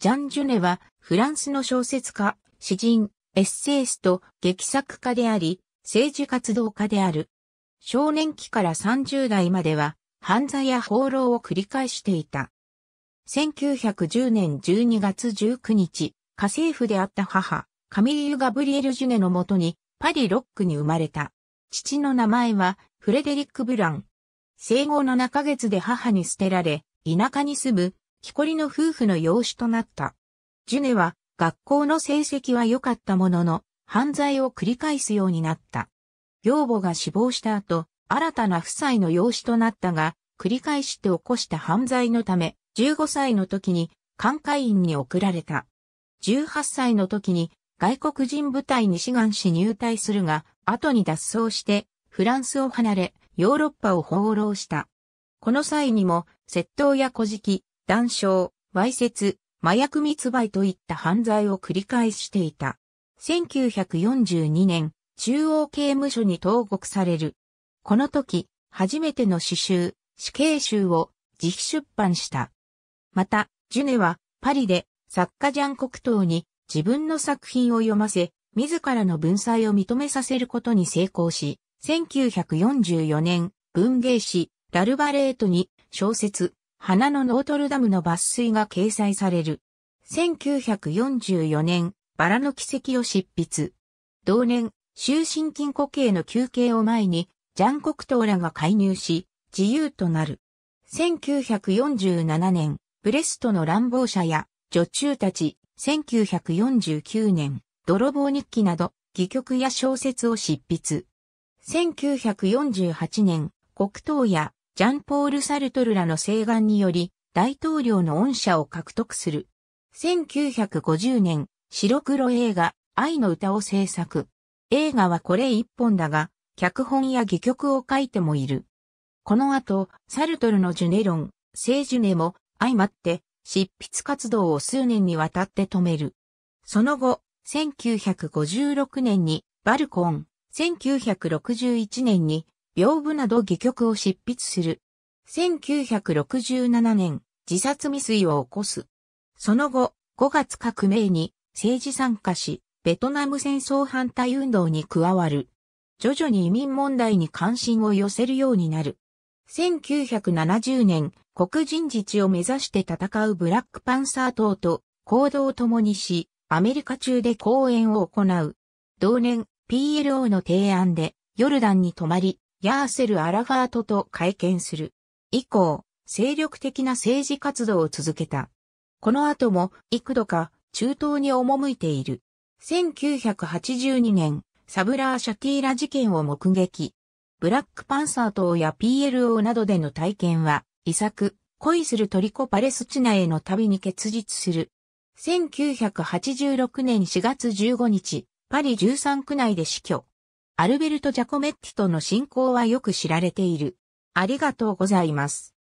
ジャン・ジュネは、フランスの小説家、詩人、エッセイスト、劇作家であり、政治活動家である。少年期から30代までは、犯罪や放浪を繰り返していた。1910年12月19日、家政婦であった母、カミリュ・ガブリエル・ジュネのもとに、パリ・ロックに生まれた。父の名前は、フレデリック・ブラン。生後7ヶ月で母に捨てられ、田舎に住む木こりの夫婦の養子となった。ジュネは学校の成績は良かったものの、犯罪を繰り返すようになった。養母が死亡した後、新たな夫妻の養子となったが、繰り返して起こした犯罪のため、15歳の時に管会員に送られた。18歳の時に外国人部隊に志願し入隊するが、後に脱走してフランスを離れ、ヨーロッパを放浪した。この際にも、窃盗や小敷、断章、わいせつ、麻薬密売といった犯罪を繰り返していた。1942年、中央刑務所に投獄される。この時、初めての詩集、死刑集を自費出版した。また、ジュネはパリで作家ジャン・コクトーに自分の作品を読ませ、自らの文才を認めさせることに成功し、1944年、文芸誌、ラルバレートに小説、花のノートルダムの抜粋が掲載される。1944年、バラの奇跡を執筆。同年、終身金錮刑の休刑を前に、ジャンコクトーらが介入し、自由となる。1947年、ブレストの乱暴者や、女中たち、1949年、泥棒日記など、戯曲や小説を執筆。1948年、国党やジャンポール・サルトルらの請願により、大統領の恩赦を獲得する。1950年、白黒映画、愛の歌を制作。映画はこれ一本だが、脚本や戯曲を書いてもいる。この後、サルトルのジュネロン、聖ジュネも、相まって、執筆活動を数年にわたって止める。その後、1956年に、バルコン、1961年に、屏風など戯曲を執筆する。1967年、自殺未遂を起こす。その後、5月革命に政治参加し、ベトナム戦争反対運動に加わる。徐々に移民問題に関心を寄せるようになる。1970年、黒人自治を目指して戦うブラックパンサー党と行動を共にし、アメリカ中で講演を行う。同年、PLO の提案で、ヨルダンに泊まり、ヤーセル・アラファートと会見する。以降、精力的な政治活動を続けた。この後も幾度か中東に赴いている。1982年、サブラー・シャティーラ事件を目撃。ブラックパンサー党や PLO などでの体験は、遺作、恋するトリコ・パレスチナへの旅に結実する。1986年4月15日、パリ13区内で死去。アルベルト・ジャコメッティとの親交はよく知られている。ありがとうございます。